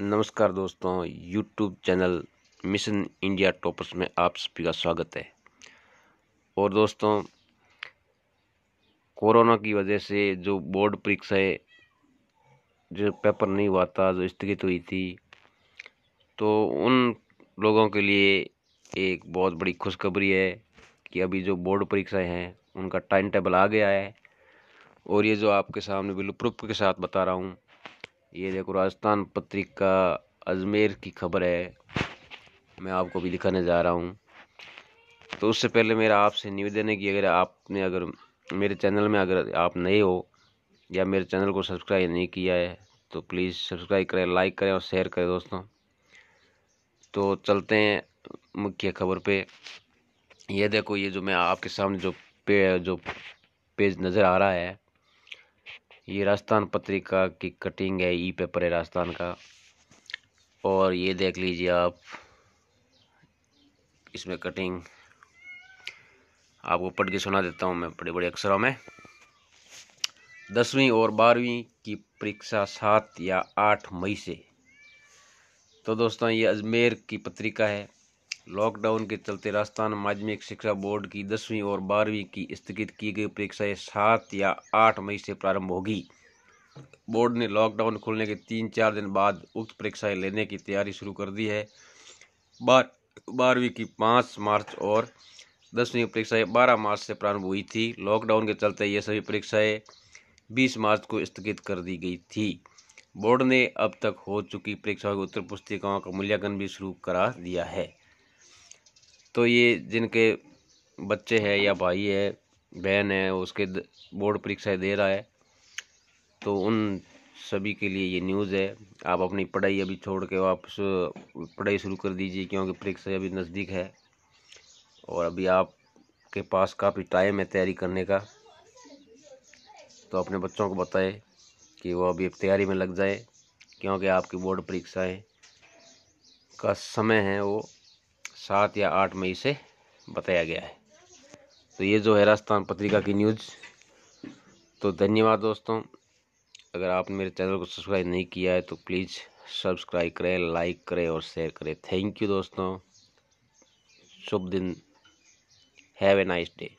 नमस्कार दोस्तों YouTube channel mission India toppers में आप सभी का स्वागत है और दोस्तों कोरोना की वजह से जो बोर्ड परीक्षाएं जो पेपर नहीं हुआ था जो स्थगित हुई थी तो उन लोगों के लिए एक बहुत बड़ी खुशखबरी है कि अभी जो बोर्ड परीक्षाएं हैं उनका टाइम टेबल आ गया है और ये जो आपके सामने बिल्कुल प्रूफ के साथ बता रहा हूँ ये देखो राजस्थान पत्रिका अजमेर की खबर है मैं आपको भी दिखाने जा रहा हूँ तो उससे पहले मेरा आपसे निवेदन है कि अगर आपने अगर मेरे चैनल में अगर आप नए हो या मेरे चैनल को सब्सक्राइब नहीं किया है तो प्लीज़ सब्सक्राइब करें लाइक करें और शेयर करें दोस्तों तो चलते हैं मुख्य खबर पे ये देखो ये जो मैं आपके सामने जो पे जो पेज नज़र आ रहा है ये राजस्थान पत्रिका की कटिंग है ई पेपर है राजस्थान का और ये देख लीजिए आप इसमें कटिंग आपको पढ़ के सुना देता हूँ मैं बड़े बड़े अक्षरों में दसवीं और बारहवीं की परीक्षा सात या आठ मई से तो दोस्तों ये अजमेर की पत्रिका है लॉकडाउन के चलते राजस्थान माध्यमिक शिक्षा बोर्ड की दसवीं और बारहवीं की स्थगित की गई परीक्षाएं सात या आठ मई से प्रारंभ होगी बोर्ड ने लॉकडाउन खुलने के तीन चार दिन बाद उक्त परीक्षाएं लेने की तैयारी शुरू कर दी है बार बारहवीं की पाँच मार्च और दसवीं की परीक्षाएँ बारह मार्च से प्रारंभ हुई थी लॉकडाउन के चलते ये सभी परीक्षाएँ बीस मार्च को स्थगित कर दी गई थी बोर्ड ने अब तक हो चुकी परीक्षाओं की उत्तर पुस्तिकाओं का मूल्यांकन भी शुरू करा दिया है तो ये जिनके बच्चे हैं या भाई है बहन है उसके बोर्ड परीक्षाएं दे रहा है तो उन सभी के लिए ये न्यूज़ है आप अपनी पढ़ाई अभी छोड़ के वापस पढ़ाई शुरू कर दीजिए क्योंकि परीक्षा अभी नज़दीक है और अभी आपके पास काफ़ी टाइम है तैयारी करने का तो अपने बच्चों को बताएं कि वो अभी तैयारी में लग जाए क्योंकि आपकी बोर्ड परीक्षाएं का समय है वो सात या आठ मई से बताया गया है तो ये जो है राजस्थान पत्रिका की न्यूज़ तो धन्यवाद दोस्तों अगर आपने मेरे चैनल को सब्सक्राइब नहीं किया है तो प्लीज़ सब्सक्राइब करें लाइक करें और शेयर करें थैंक यू दोस्तों शुभ दिन हैव ए नाइस डे